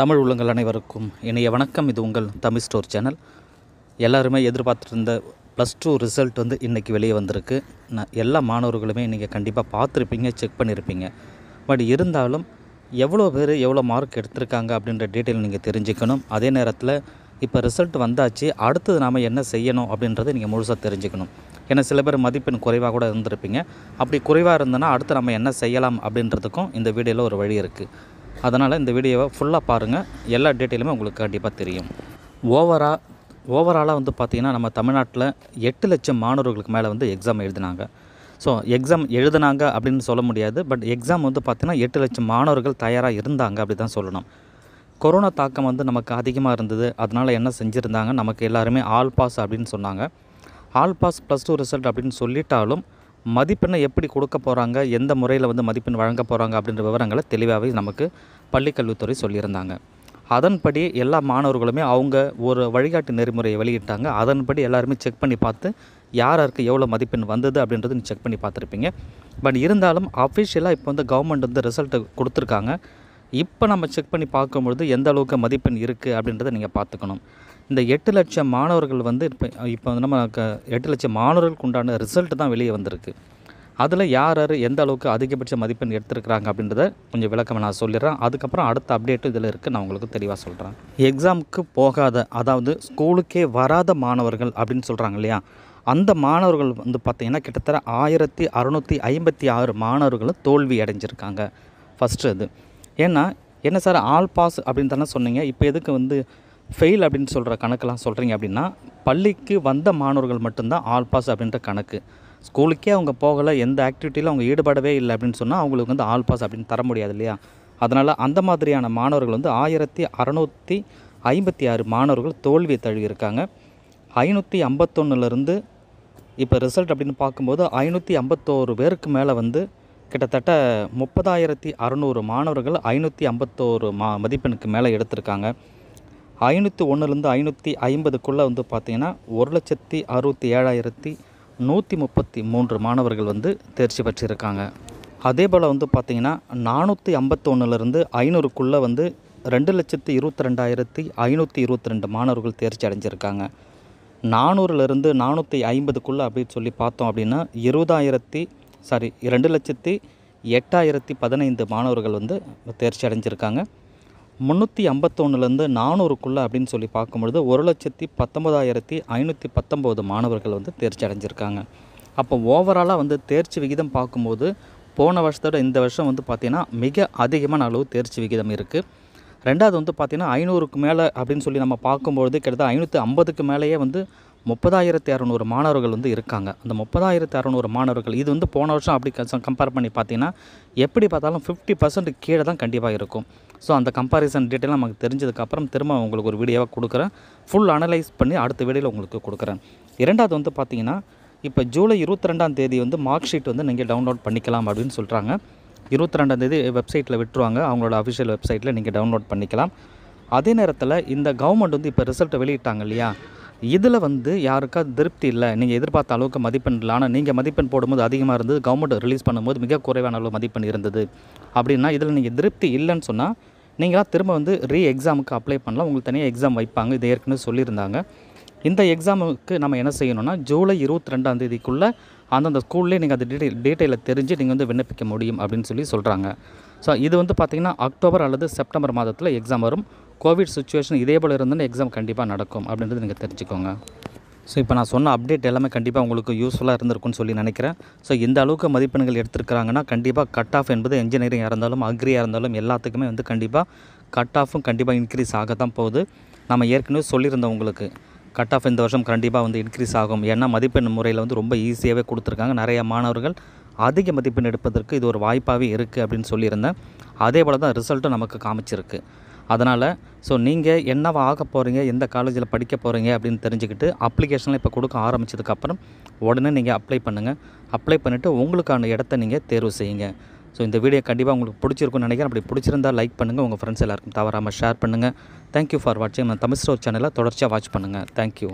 தமிழ் உள்ளங்கள் அனைவருக்கும் இணைய வணக்கம் இது உங்கள் தமிழ் ஸ்டோர் சேனல் எல்லாருமே எதிர்பார்த்துட்டு இருந்த ப்ளஸ் டூ ரிசல்ட் வந்து இன்றைக்கி வெளியே வந்திருக்கு நான் எல்லா மாணவர்களுமே நீங்கள் கண்டிப்பாக பார்த்துருப்பீங்க செக் பண்ணியிருப்பீங்க பட் இருந்தாலும் எவ்வளோ பேர் எவ்வளோ மார்க் எடுத்திருக்காங்க அப்படின்ற டீட்டெயில் நீங்கள் தெரிஞ்சுக்கணும் அதே நேரத்தில் இப்போ ரிசல்ட் வந்தாச்சு அடுத்தது நாம் என்ன செய்யணும் அப்படின்றத நீங்கள் முழுசாக தெரிஞ்சுக்கணும் ஏன்னா சில பேர் மதிப்பெண் குறைவாக கூட இருந்திருப்பீங்க அப்படி குறைவாக இருந்ததுன்னா அடுத்து நம்ம என்ன செய்யலாம் அப்படின்றதுக்கும் இந்த வீடியோவில் ஒரு வழி இருக்குது அதனால் இந்த வீடியோவை ஃபுல்லாக பாருங்கள் எல்லா டீட்டெயிலுமே உங்களுக்கு கண்டிப்பாக தெரியும் ஓவராக ஓவராலாக வந்து பார்த்திங்கன்னா நம்ம தமிழ்நாட்டில் எட்டு லட்சம் மாணவர்களுக்கு மேலே வந்து எக்ஸாம் எழுதினாங்க ஸோ எக்ஸாம் எழுதினாங்க அப்படின்னு சொல்ல முடியாது பட் எக்ஸாம் வந்து பார்த்திங்கன்னா எட்டு லட்சம் மாணவர்கள் தயாராக இருந்தாங்க அப்படி தான் சொல்லணும் கொரோனா தாக்கம் வந்து நமக்கு அதிகமாக இருந்தது அதனால் என்ன செஞ்சுருந்தாங்க நமக்கு எல்லாருமே ஆல் பாஸ் அப்படின்னு சொன்னாங்க all pass plus two result அப்படின்னு சொல்லிட்டாலும் மதிப்பெண்ணை எப்படி கொடுக்க போகிறாங்க எந்த முறையில் வந்து மதிப்பெண் வழங்க போகிறாங்க அப்படின்ற விவரங்களை தெளிவாகவே நமக்கு பள்ளிக்கல்வித்துறை சொல்லியிருந்தாங்க அதன்படி எல்லா மாணவர்களுமே அவங்க ஒரு வழிகாட்டு நெறிமுறையை வெளியிட்டாங்க அதன்படி எல்லாருமே செக் பண்ணி பார்த்து யாருக்கு எவ்வளோ மதிப்பெண் வந்தது அப்படின்றது நீ செக் பண்ணி பார்த்துருப்பீங்க பட் இருந்தாலும் அஃபிஷியலாக இப்போ வந்து கவர்மெண்ட் வந்து ரிசல்ட்டு கொடுத்துருக்காங்க இப்போ நம்ம செக் பண்ணி பார்க்கும்பொழுது எந்த அளவுக்கு மதிப்பெண் இருக்குது அப்படின்றத நீங்கள் பார்த்துக்கணும் இந்த எட்டு லட்சம் மாணவர்கள் வந்து இப்போ இப்போ வந்து நம்ம எட்டு லட்சம் மாணவர்களுக்கு உண்டான ரிசல்ட் தான் வெளியே வந்திருக்கு அதில் யார் யார் எந்த அளவுக்கு அதிகபட்ச மதிப்பெண் எடுத்திருக்கிறாங்க அப்படின்றத கொஞ்சம் விளக்கம் நான் சொல்லிடுறேன் அதுக்கப்புறம் அடுத்த அப்டேட்டு இதில் இருக்குது நான் உங்களுக்கு தெளிவாக சொல்கிறேன் எக்ஸாமுக்கு போகாத அதாவது ஸ்கூலுக்கே வராத மாணவர்கள் அப்படின்னு சொல்கிறாங்க இல்லையா அந்த மாணவர்கள் வந்து பார்த்திங்கன்னா கிட்டத்தட்ட ஆயிரத்தி அறநூற்றி ஐம்பத்தி ஆறு மாணவர்களும் தோல்வி அடைஞ்சிருக்காங்க ஃபஸ்ட்டு அது ஏன்னா என்ன சார் ஆல் பாஸ் அப்படின்னு தானே சொன்னீங்க இப்போ எதுக்கு வந்து ஃபெயில் அப்படின்னு சொல்கிற கணக்கெலாம் சொல்கிறீங்க அப்படின்னா பள்ளிக்கு வந்த மாணவர்கள் மட்டும்தான் ஆல் பாஸ் அப்படின்ற கணக்கு ஸ்கூலுக்கே அவங்க போகலை எந்த ஆக்டிவிட்டியில் அவங்க ஈடுபடவே இல்லை அப்படின்னு சொன்னால் அவங்களுக்கு வந்து ஆல் பாஸ் அப்படின்னு தர முடியாது இல்லையா அதனால் அந்த மாதிரியான மாணவர்கள் வந்து ஆயிரத்தி அறநூற்றி ஐம்பத்தி ஆறு மாணவர்கள் தோல்வியை தழுவியிருக்காங்க ஐநூற்றி ஐம்பத்தொன்னுலேருந்து இப்போ ரிசல்ட் அப்படின்னு பார்க்கும்போது ஐநூற்றி ஐம்பத்தோரு பேருக்கு மேலே வந்து கிட்டத்தட்ட முப்பதாயிரத்தி அறநூறு மாணவர்கள் ஐநூற்றி ஐம்பத்தோரு மா மதிப்பெண்ணுக்கு மேலே எடுத்திருக்காங்க ஐநூற்றி ஒன்றுலேருந்து ஐநூற்றி ஐம்பதுக்குள்ளே வந்து பார்த்திங்கன்னா ஒரு லட்சத்தி அறுபத்தி ஏழாயிரத்தி நூற்றி முப்பத்தி மூன்று மாணவர்கள் வந்து தேர்ச்சி பெற்றிருக்காங்க அதே போல் வந்து பார்த்திங்கன்னா நானூற்றி ஐம்பத்தொன்னுலேருந்து ஐநூறுக்குள்ளே வந்து ரெண்டு லட்சத்து இருபத்தி ரெண்டாயிரத்தி ஐநூற்றி இருபத்தி ரெண்டு மாணவர்கள் தேர்ச்சி அடைஞ்சிருக்காங்க நானூறுலேருந்து நானூற்றி ஐம்பதுக்குள்ளே அப்படின்னு சொல்லி பார்த்தோம் அப்படின்னா இருபதாயிரத்தி சாரி ரெண்டு லட்சத்தி எட்டாயிரத்தி பதினைந்து மாணவர்கள் வந்து தேர்ச்சி அடைஞ்சிருக்காங்க முந்நூற்றி ஐம்பத்தொன்னுலேருந்து நானூறுக்குள்ளே அப்படின்னு சொல்லி பார்க்கும்பொழுது ஒரு லட்சத்தி பத்தொம்பதாயிரத்தி ஐநூற்றி பத்தொம்போது மாணவர்கள் வந்து தேர்ச்சி அடைஞ்சிருக்காங்க அப்போ ஓவராலாக வந்து தேர்ச்சி விகிதம் பார்க்கும்போது போன வருஷத்தோட இந்த வருஷம் வந்து பார்த்திங்கன்னா மிக அதிகமான அளவு தேர்ச்சி விகிதம் இருக்குது ரெண்டாவது வந்து பார்த்திங்கன்னா ஐநூறுக்கு மேலே அப்படின்னு சொல்லி நம்ம பார்க்கும்பொழுது கிட்டத்தட்ட ஐநூற்றி ஐம்பதுக்கு மேலேயே வந்து முப்பதாயிரத்தி அறநூறு மாணவர்கள் வந்து இருக்காங்க அந்த முப்பதாயிரத்தி அறநூறு மாணவர்கள் இது வந்து போன வருஷம் அப்படி கம்பேர் பண்ணி பார்த்திங்கன்னா எப்படி பார்த்தாலும் ஃபிஃப்டி பர்சன்ட் கீழே தான் கண்டிப்பாக இருக்கும் ஸோ அந்த கம்பாரிசன் டீட்டெயில் நமக்கு தெரிஞ்சதுக்கப்புறம் திரும்ப உங்களுக்கு ஒரு வீடியோவாக கொடுக்குறேன் ஃபுல் அனலைஸ் பண்ணி அடுத்த வீடியோவில் உங்களுக்கு கொடுக்குறேன் இரண்டாவது வந்து பார்த்திங்கன்னா இப்போ ஜூலை இருபத்தி ரெண்டாம் தேதி வந்து மார்க் ஷீட் வந்து நீங்கள் டவுன்லோட் பண்ணிக்கலாம் அப்படின்னு சொல்கிறாங்க இருபத்தி ரெண்டாம் தேதி வெப்சைட்டில் விட்டுருவாங்க அவங்களோட அஃபிஷியல் வெப்சைட்டில் நீங்கள் டவுன்லோட் பண்ணிக்கலாம் அதே நேரத்தில் இந்த கவர்மெண்ட் வந்து இப்போ ரிசல்ட்டை வெளியிட்டாங்க இல்லையா இதில் வந்து யாருக்கா திருப்தி இல்லை நீங்கள் எதிர்பார்த்த அளவுக்கு மதிப்பெண் இல்லை ஆனால் நீங்கள் மதிப்பெண் போடும்போது அதிகமாக இருந்தது கவர்மெண்ட் ரிலீஸ் பண்ணும்போது மிக குறைவான அளவு மதிப்பெண் இருந்தது அப்படின்னா இதில் நீங்கள் திருப்தி இல்லைன்னு சொன்னால் நீங்களாக திரும்ப வந்து ரீ எக்ஸாமுக்கு அப்ளை பண்ணலாம் உங்களுக்கு தனியாக எக்ஸாம் வைப்பாங்க இது ஏற்கனவே சொல்லியிருந்தாங்க இந்த எக்ஸாமுக்கு நம்ம என்ன செய்யணும்னா ஜூலை இருபத்தி ரெண்டாம் தேதிக்குள்ளே அந்தந்த ஸ்கூல்லேயே நீங்கள் அந்த டீடெயில் டீட்டெயிலில் தெரிஞ்சு நீங்கள் வந்து விண்ணப்பிக்க முடியும் அப்படின்னு சொல்லி சொல்கிறாங்க ஸோ இது வந்து பார்த்திங்கன்னா அக்டோபர் அல்லது செப்டம்பர் மாதத்தில் எக்ஸாம் வரும் கோவிட் சுச்சுவேஷன் இதே போல் இருந்தோன்னா எக்ஸாம் கண்டிப்பாக நடக்கும் அப்படின்றது நீங்கள் தெரிஞ்சுக்கோங்க ஸோ இப்போ நான் சொன்ன அப்டேட் எல்லாமே கண்டிப்பாக உங்களுக்கு யூஸ்ஃபுல்லாக இருந்திருக்குன்னு சொல்லி நினைக்கிறேன் ஸோ இந்த அளவுக்கு மதிப்பெண்கள் எடுத்திருக்கிறாங்கன்னா கண்டிப்பாக கட் ஆஃப் என்பது இன்ஜினியரிங் இருந்தாலும் அக்ரியாக இருந்தாலும் எல்லாத்துக்குமே வந்து கண்டிப்பாக கட் ஆஃபும் கண்டிப்பாக இன்க்ரீஸ் ஆக தான் போகுது நம்ம ஏற்கனவே சொல்லியிருந்தோம் உங்களுக்கு கட் ஆஃப் இந்த வருஷம் கண்டிப்பாக வந்து இன்க்ரீஸ் ஆகும் ஏன்னா மதிப்பெண் முறையில் வந்து ரொம்ப ஈஸியாகவே கொடுத்துருக்காங்க நிறைய மாணவர்கள் அதிக மதிப்பெண் எடுப்பதற்கு இது ஒரு வாய்ப்பாகவே இருக்குது அப்படின்னு சொல்லியிருந்தேன் அதே போல் தான் ரிசல்ட்டும் நமக்கு காமிச்சிருக்கு அதனால் ஸோ நீங்கள் என்னவா ஆக போகிறீங்க எந்த காலேஜில் படிக்க போகிறீங்க அப்படின்னு தெரிஞ்சுக்கிட்டு அப்ளிகேஷனில் இப்போ கொடுக்க ஆரம்பித்ததுக்கப்புறம் உடனே நீங்கள் அப்ளை பண்ணுங்கள் அப்ளை பண்ணிவிட்டு உங்களுக்கான இடத்த நீங்கள் தேர்வு செய்யுங்க ஸோ இந்த வீடியோ கண்டிப்பாக உங்களுக்கு பிடிச்சிருக்குன்னு நினைக்கிறேன் அப்படி பிடிச்சிருந்தால் லைக் பண்ணுங்கள் உங்கள் ஃப்ரெண்ட்ஸ் எல்லாருக்கும் தவறாமல் ஷேர் பண்ணுங்கள் தேங்க்யூ ஃபார் வாட்சிங் நான் தமிழ் ஸ்டோர் சேனலை தொடர்ச்சியாக வாட்ச் பண்ணுங்கள் தேங்க்யூ